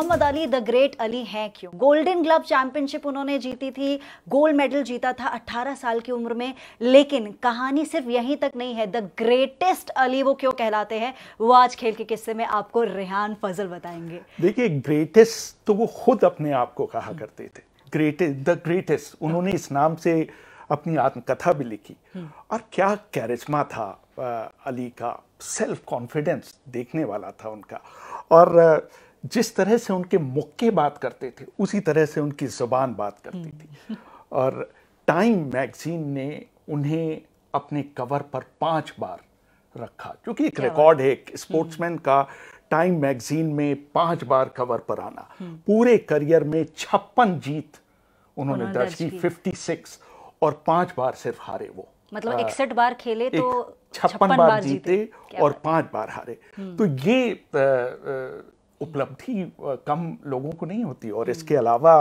Mohammad Ali the great Ali हैं क्यों golden glove championship उन्होंने जीती थी गोल्ड मेडल जीता था 18 साल की उम्र में लेकिन कहानी सिर्फ यहीं तक नहीं है द ग्रेटेस्ट अली वो क्यों कहलाते हैं वो आज खेल के किस्से में आपको रेहान फजल बताएंगे देखिए ग्रेटेस्ट तो वो खुद अपने आप को कहा करते थे ग्रेटेस्ट द ग्रेटेस्ट उन्होंने इस नाम से अपनी आत्मकथा भी लिखी हम्म। और क्या कैरिश्मा था अली का सेल्फ कॉन्फिडेंस देखने वाला था उनका और जिस तरह से उनके मुक्के बात करते थे उसी तरह से उनकी ज़ुबान बात करती हम्म। थी और टाइम मैगजीन ने उन्हें अपने कवर पर पांच बार रखा क्योंकि एक रिकॉर्ड है एक स्पोर्ट्समैन हम्म। का टाइम मैगजीन में पांच बार कवर पर आना हम्म। पूरे करियर में छप्पन जीत उन्होंने दर्ज की फिफ्टी सिक्स और पांच बार सिर्फ हारे वो मतलब इकसठ बार खेले तो छप्पन बार, बार जीते और पांच बार हारे तो ये आ, आ, उपलब्धि कम लोगों को नहीं होती और हम्म। इसके अलावा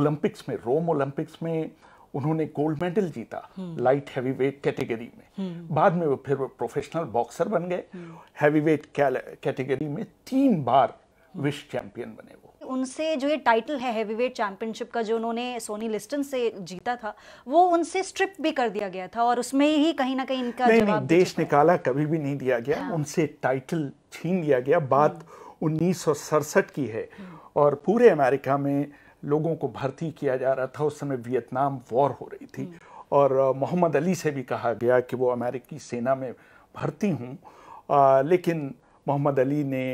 ओलंपिक्स में रोम ओलंपिक्स में उन्होंने गोल्ड मेडल जीता हम्म। लाइट हैवी वेट कैटेगरी में हम्म। बाद में वो फिर प्रोफेशनल बॉक्सर बन गए हैवी वेट कैटेगरी में तीन बार विश्व चैंपियन बने वो उनसे जो ये टाइटल है हैवी वेट चैंपियनशिप का जो उन्होंने सोनी लिस्टन से जीता था वो उनसे स्ट्रिप भी कर दिया गया था और उसमें ही कहीं ना कहीं इनका नहीं, नहीं देश निकाला कभी भी नहीं दिया गया हाँ। उनसे टाइटल छीन लिया गया बात उन्नीस की है और पूरे अमेरिका में लोगों को भर्ती किया जा रहा था उस समय वियतनाम वॉर हो रही थी और मोहम्मद अली से भी कहा गया कि वो अमेरिकी सेना में भर्ती हूँ लेकिन मोहम्मद अली ने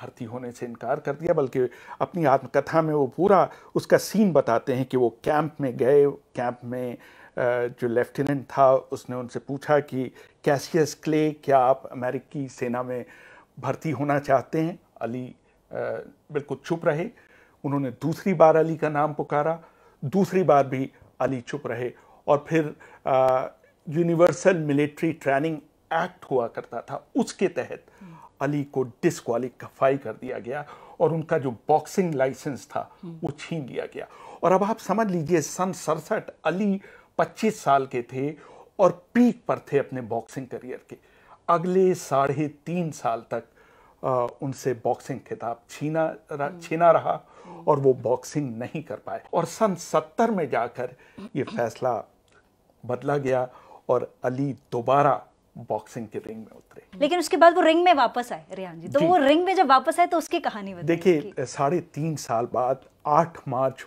भर्ती होने से इनकार कर दिया बल्कि अपनी आत्मकथा में वो पूरा उसका सीन बताते हैं कि वो कैंप में गए कैंप में जो लेफ्टिनेंट था उसने उनसे पूछा कि कैसियस क्ले क्या आप अमेरिकी सेना में भर्ती होना चाहते हैं अली बिल्कुल चुप रहे उन्होंने दूसरी बार अली का नाम पुकारा दूसरी बार भी अली चुप रहे और फिर यूनिवर्सल मिलिट्री ट्रेनिंग एक्ट हुआ करता था उसके तहत अली को डिसक्वालीफाई कर दिया गया और उनका जो बॉक्सिंग लाइसेंस था वो छीन लिया गया और अब आप समझ लीजिए सन सड़सठ अली 25 साल के थे और पीक पर थे अपने बॉक्सिंग करियर के अगले साढ़े तीन साल तक उनसे बॉक्सिंग खिताब छीना हम्म। छीना रहा और वो बॉक्सिंग नहीं कर पाए और सन सत्तर में जाकर ये फैसला बदला गया और अली दोबारा बॉक्सिंग के रिंग में उतरे लेकिन उसके बाद वो रिंग में वापस आए रेहान जी तो जी। वो रिंग में जब वापस आए तो उसकी कहानी देखिए साढ़े तीन साल बाद आठ मार्च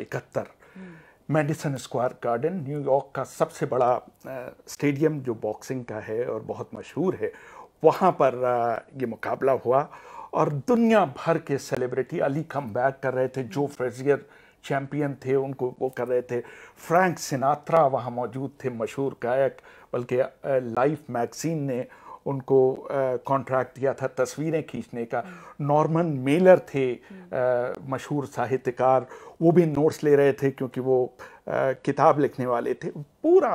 इकहत्तर मेडिसन स्क्वायर गार्डन न्यूयॉर्क का सबसे बड़ा स्टेडियम जो बॉक्सिंग का है और बहुत मशहूर है वहाँ पर ये मुकाबला हुआ और दुनिया भर के सेलिब्रिटी अली कम बैक कर रहे थे जो फ्रेजियर चैम्पियन थे उनको वो कर रहे थे फ्रैंक सिनात्रा वहाँ मौजूद थे मशहूर गायक बल्कि लाइफ मैगज़ीन ने उनको कॉन्ट्रैक्ट दिया था तस्वीरें खींचने का नॉर्मन मेलर थे मशहूर साहित्यकार वो भी नोट्स ले रहे थे क्योंकि वो आ, किताब लिखने वाले थे पूरा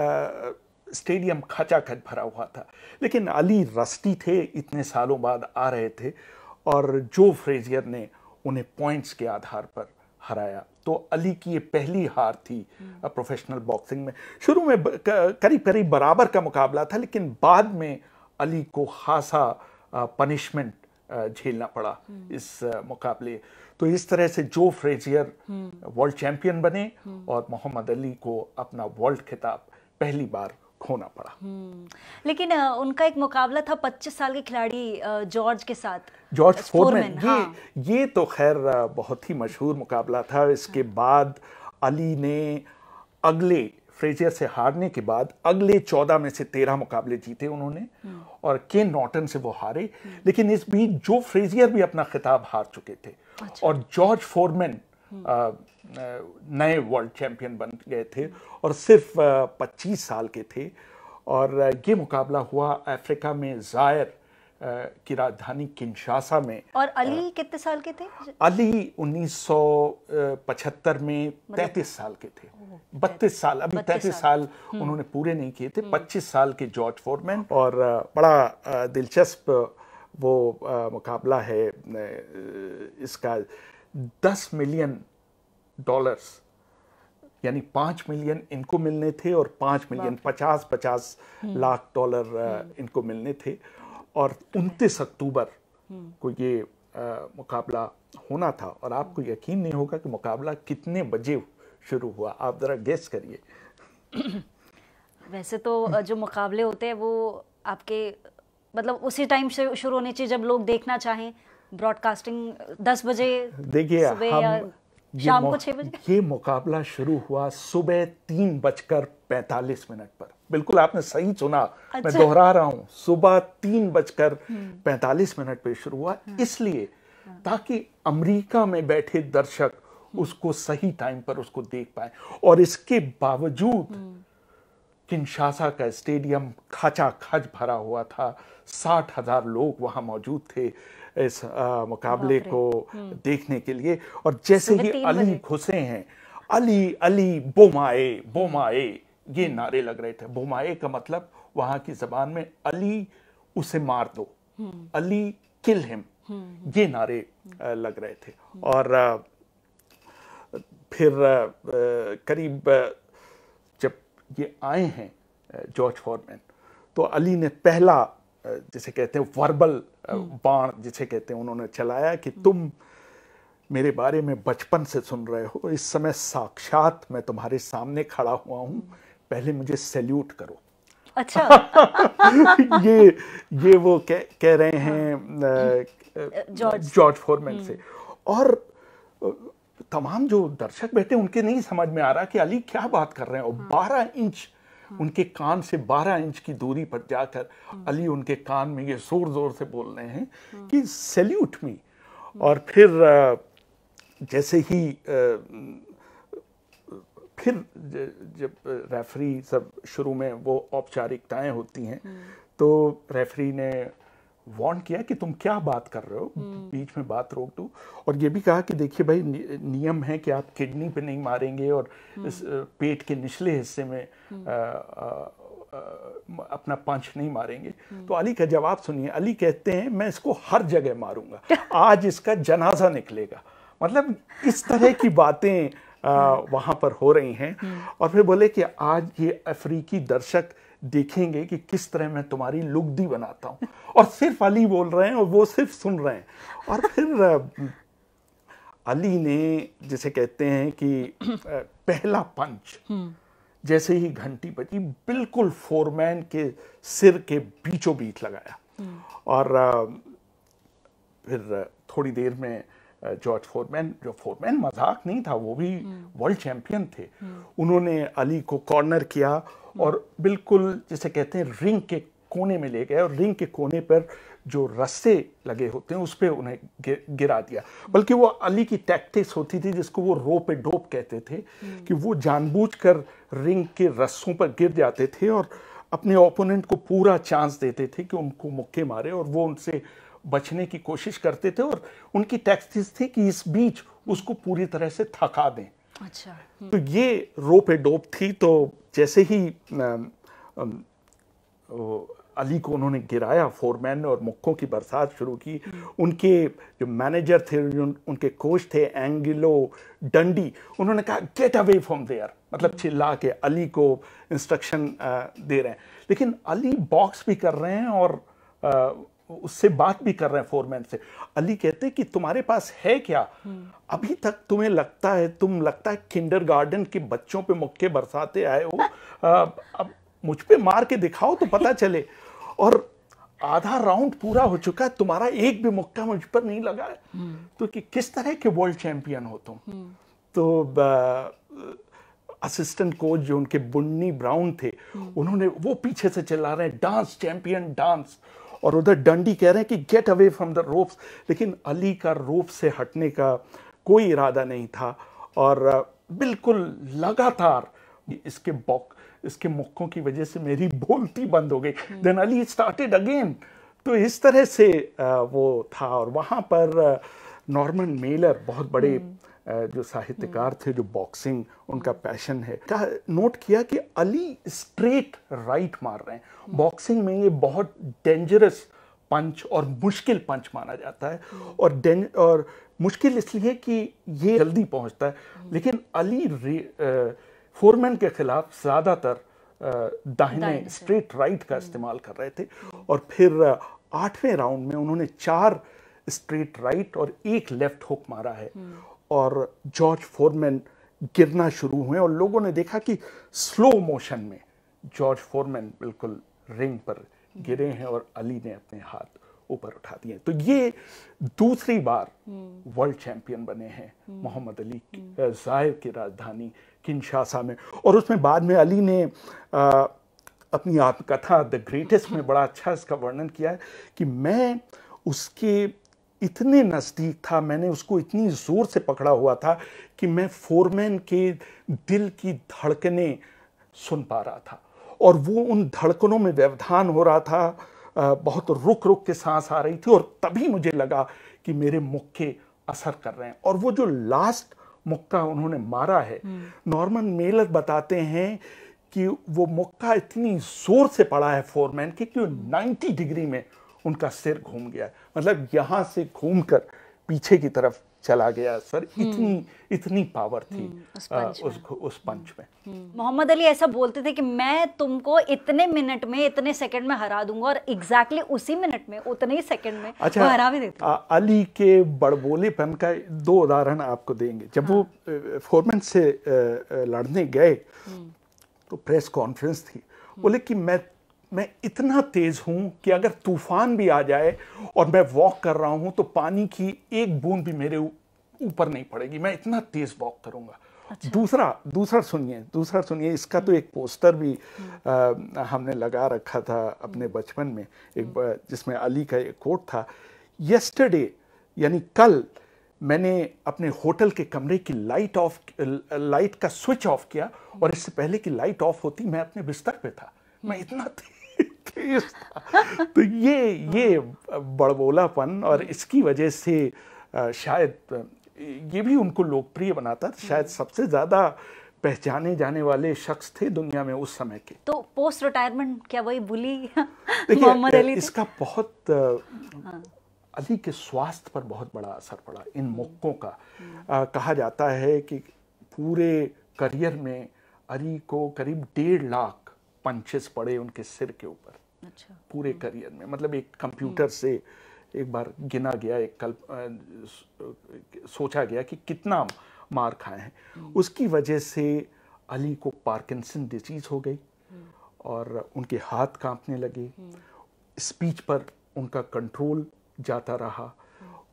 आ, स्टेडियम खचाखच भरा हुआ था लेकिन अली रस्टी थे इतने सालों बाद आ रहे थे और जो फ्रेजियर ने उन्हें पॉइंट्स के आधार पर हराया तो अली की ये पहली हार थी प्रोफेशनल हम्म। बॉक्सिंग में शुरू में करीब करीब बराबर का मुकाबला था लेकिन बाद में अली को खासा पनिशमेंट झेलना पड़ा हम्म। इस मुकाबले तो इस तरह से जो फ्रेजियर वर्ल्ड हम्म। चैंपियन बने और मोहम्मद अली को अपना वर्ल्ड खिताब पहली बार खोना पड़ा हम्म। लेकिन उनका एक मुकाबला था 25 साल के खिलाड़ी जॉर्ज के साथ जॉर्ज फोरमैन ये हाँ। ये तो खैर बहुत ही मशहूर मुकाबला था इसके हाँ। बाद अली ने अगले फ्रेजियर से हारने के बाद अगले चौदह में से तेरह मुकाबले जीते उन्होंने हम्म। और के नॉटन से वो हारे हम्म। लेकिन इस बीच जो फ्रेजियर भी अपना खिताब हार चुके थे अच्छा। और जॉर्ज फोरमैन हम्म। नए वर्ल्ड चैम्पियन बन गए थे और सिर्फ पच्चीस साल के थे और ये मुकाबला हुआ अफ्रीका में जायर की राजधानी किनशासा में और अली आ, कितने साल के थे अली 1975 में 33 मतलब साल के थे 32 साल अभी 33 साल, साल हम्म। उन्होंने पूरे नहीं किए थे 25 हम्म। साल के जॉर्ज फोरमैन और बड़ा दिलचस्प वो मुकाबला है इसका दस मिलियन डॉलर्स यानी पाँच मिलियन इनको मिलने थे और पाँच मिलियन पचास पचास हम्म। लाख डॉलर uh, हम्म। इनको मिलने थे और उनतीस अक्टूबर हम्म। को ये आ, uh, मुकाबला होना था और आपको यकीन नहीं होगा कि मुकाबला कितने बजे शुरू हुआ आप ज़रा गेस करिए वैसे तो uh, जो मुकाबले होते हैं वो आपके मतलब उसी टाइम से शुरू होने चाहिए जब लोग देखना चाहें ब्रॉडकास्टिंग दस बजे देखिए शाम को छह बजे ये मुकाबला शुरू हुआ सुबह तीन बजकर पैंतालीस मिनट पर बिल्कुल आपने सही सुना अच्छा। मैं दोहरा रहा हूँ सुबह तीन बजकर हम्म। पैंतालीस मिनट पे शुरू हुआ हाँ। इसलिए हाँ। ताकि अमेरिका में बैठे दर्शक हम्म। उसको सही टाइम पर उसको देख पाए और इसके बावजूद हम्म। किन्शासा का स्टेडियम खाचा खच भरा हुआ था साठ हजार लोग वहाँ मौजूद थे इस आ, मुकाबले को हम्म। देखने के लिए और जैसे ही अली घुसे हैं अली अली बोमाए बोमाए ये नारे लग रहे थे बोमाए का मतलब वहाँ की जबान में अली उसे मार दो हम्म। अली किल हिम हम्म। ये नारे लग रहे थे और फिर करीब ये आए हैं जॉर्ज फॉरमैन तो अली ने पहला जिसे कहते हैं वर्बल हम्म। बाण जिसे कहते हैं उन्होंने चलाया कि तुम मेरे बारे में बचपन से सुन रहे हो इस समय साक्षात मैं तुम्हारे सामने खड़ा हुआ हूँ पहले मुझे सैल्यूट करो अच्छा ये ये वो कह कह रहे हैं हम्म। जॉर्ज फॉरमैन से हम्म। और तमाम जो दर्शक बैठे उनके नहीं समझ में आ रहा कि अली क्या बात कर रहे हैं और हाँ। बारह इंच हाँ। उनके कान से बारह इंच की दूरी पर जाकर हाँ। अली उनके कान में ये जोर जोर से बोल रहे हैं कि सैल्यूट मी और फिर जैसे ही फिर जब रेफरी सब शुरू में वो औपचारिकताएं होती हैं तो रेफरी ने वॉन्ट किया कि तुम क्या बात कर रहे हो हम्म। बीच में बात रोक दो और ये भी कहा कि देखिए भाई नियम है कि आप किडनी पे नहीं मारेंगे और हम्म। इस पेट के निचले हिस्से में हम्म। अपना पंच नहीं मारेंगे तो अली का जवाब सुनिए अली कहते हैं मैं इसको हर जगह मारूंगा आज इसका जनाजा निकलेगा मतलब इस तरह की बातें वहाँ पर हो रही हैं और फिर बोले कि आज ये अफ्रीकी दर्शक देखेंगे कि किस तरह मैं तुम्हारी लुगदी बनाता हूँ और सिर्फ अली बोल रहे हैं और वो सिर्फ सुन रहे हैं और फिर अली ने जिसे कहते हैं कि पहला पंच हम्म। जैसे ही घंटी बजी बिल्कुल फोरमैन के सिर के बीचों बीच लगाया हम्म। और फिर थोड़ी देर में जॉर्ज फोरमैन जो फोरमैन मजाक नहीं था वो भी हम्म। वर्ल्ड चैंपियन थे उन्होंने अली को कॉर्नर किया हम्म। और बिल्कुल जिसे कहते हैं रिंग के कोने में ले गए और रिंग के कोने पर जो रस्से लगे होते हैं उस पर उन्हें गिरा दिया बल्कि वो अली की टैक्टिक्स होती थी जिसको वो रो पे डोप कहते थे हम्म। कि वो जानबूझकर रिंग के रस्सों पर गिर जाते थे और अपने ओपोनेंट को पूरा चांस देते थे कि उनको मुक्के मारे और वो उनसे बचने की कोशिश करते थे और उनकी टैक्टिक्स थी कि इस बीच उसको पूरी तरह से थका दें अच्छा हम्म। तो ये रोप पे डोप थी तो जैसे ही अली को उन्होंने गिराया फोरमैन और मुक्कों की बरसात शुरू की उनके जो मैनेजर थे उनके कोच थे एंगिलो डंडी उन्होंने कहा गेट अवे फ्रॉम देयर मतलब चिल्ला के अली को इंस्ट्रक्शन दे रहे हैं लेकिन अली बॉक्स भी कर रहे हैं और उससे बात भी कर रहे हैं फोरमैन से अली कहते हैं कि तुम्हारे पास है क्या अभी तक तुम्हें लगता है तुम लगता है किंडर गार्डन के बच्चों पे मुक्के बरसाते आए हो अब मुझ पर मार के दिखाओ तो पता चले और आधा राउंड पूरा हो चुका है तुम्हारा एक भी मुक्का मुझ पर नहीं लगा है तो कि किस तरह के वर्ल्ड चैंपियन हो तुम तो असिस्टेंट कोच जो उनके बुन्नी ब्राउन थे उन्होंने वो पीछे से चिल्ला रहे हैं डांस चैंपियन डांस और उधर डंडी कह रहे हैं कि get away from the ropes लेकिन अली का रोप से हटने का कोई इरादा नहीं था और बिल्कुल लगातार इसके बॉक इसके मुक्कों की वजह से मेरी बोलती बंद हो गई देन अली स्टार्टेड अगेन तो इस तरह से वो था और वहाँ पर नॉर्मन मेलर बहुत बड़े hmm. जो साहित्यकार हम्म। थे जो बॉक्सिंग उनका पैशन है क्या नोट किया कि अली स्ट्रेट राइट मार रहे हैं बॉक्सिंग हम्म। में ये बहुत डेंजरस पंच और मुश्किल पंच माना जाता है हम्म। और और मुश्किल इसलिए कि ये जल्दी पहुंचता है लेकिन अली फोरमैन के खिलाफ ज़्यादातर दाहिने स्ट्रेट राइट का इस्तेमाल कर रहे थे और फिर आठवें राउंड में उन्होंने चार स्ट्रेट राइट और एक लेफ्ट हुक मारा है और जॉर्ज फोरमैन गिरना शुरू हुए और लोगों ने देखा कि स्लो मोशन में जॉर्ज फोरमैन बिल्कुल रिंग पर गिरे हैं और अली ने अपने हाथ ऊपर उठा दिए तो ये दूसरी बार वर्ल्ड हम्म। चैंपियन बने हैं हम्म। मोहम्मद अली हम्म। जायब की राजधानी किनशासा में और उसमें बाद में अली ने आ, अपनी आत्मकथा द ग्रेटेस्ट में बड़ा अच्छा इसका वर्णन किया है कि मैं उसके इतने नज़दीक था मैंने उसको इतनी ज़ोर से पकड़ा हुआ था कि मैं फोरमैन के दिल की धड़कने सुन पा रहा था और वो उन धड़कनों में व्यवधान हो रहा था बहुत रुक रुक के सांस आ रही थी और तभी मुझे लगा कि मेरे मुक्के असर कर रहे हैं और वो जो लास्ट मुक्का उन्होंने मारा है हम्म। नॉर्मन मेलर बताते हैं कि वो मुक्का इतनी जोर से पड़ा है फोरमैन के कि वो 90 डिग्री में उनका सिर घूम गया मतलब यहाँ से घूमकर पीछे की तरफ चला गया सर हम्म। इतनी इतनी पावर थी हम्म, उस पंच उस, उस पंच में हम्म, मोहम्मद अली ऐसा बोलते थे कि मैं तुमको इतने मिनट में इतने सेकंड में हरा दूंगा और एग्जैक्टली उसी मिनट में उतने ही सेकंड में अच्छा, हरा भी देते अली के बड़बोलेपन का दो उदाहरण आपको देंगे जब हाँ। वो फोरमेंट से लड़ने गए तो प्रेस कॉन्फ्रेंस थी बोले कि मैं मैं इतना तेज़ हूँ कि अगर तूफान भी आ जाए और मैं वॉक कर रहा हूँ तो पानी की एक बूंद भी मेरे ऊपर नहीं पड़ेगी मैं इतना तेज़ वॉक करूँगा अच्छा। दूसरा दूसरा सुनिए दूसरा सुनिए इसका तो एक पोस्टर भी आ, हम्म। हमने लगा रखा था अपने हम्म। बचपन में एक हम्म। जिसमें अली का एक कोट था यस्टरडे यानी कल मैंने अपने होटल के कमरे की लाइट ऑफ लाइट का स्विच ऑफ किया और इससे पहले कि लाइट ऑफ होती मैं अपने बिस्तर पे था मैं इतना तेज़ तो ये ये बड़बोलापन और इसकी वजह से शायद ये भी उनको लोकप्रिय बनाता था शायद हम्म। सबसे ज़्यादा पहचाने जाने वाले शख्स थे दुनिया में उस समय के तो पोस्ट रिटायरमेंट क्या वही बुली मोहम्मद अली इसका बहुत हाँ। अली के स्वास्थ्य पर बहुत बड़ा असर पड़ा इन हम्म। मौक़ों का आ, हम्म। कहा जाता है कि पूरे करियर में अली को करीब डेढ़ लाख पंचेस पड़े उनके सिर के ऊपर अच्छा पूरे हाँ। करियर में मतलब एक कंप्यूटर हम्म। से एक बार गिना गया एक कल सोचा गया कि कितना मार खाए हैं हम्म। उसकी वजह से अली को पार्किंसन डिजीज हो गई हम्म। और उनके हाथ कांपने लगे स्पीच पर उनका कंट्रोल जाता रहा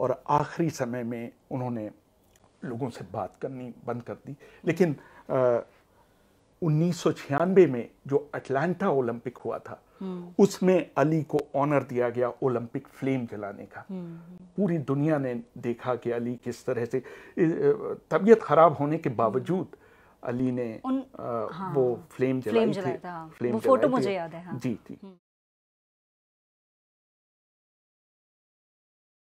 और आखिरी समय में उन्होंने लोगों से बात करनी बंद कर दी लेकिन आ, उन्नीस में जो अटलांटा ओलंपिक हुआ था हम्म। उसमें अली को ऑनर दिया गया ओलंपिक फ्लेम जलाने का हम्म, हम्म। पूरी दुनिया ने देखा कि अली किस तरह से तबीयत खराब होने के बावजूद अली ने उन, आ, हाँ, वो फ्लेम जलाई, फ्लेम थी, था, फ्लेम हाँ। वो फोटो मुझे याद है हाँ। जी जी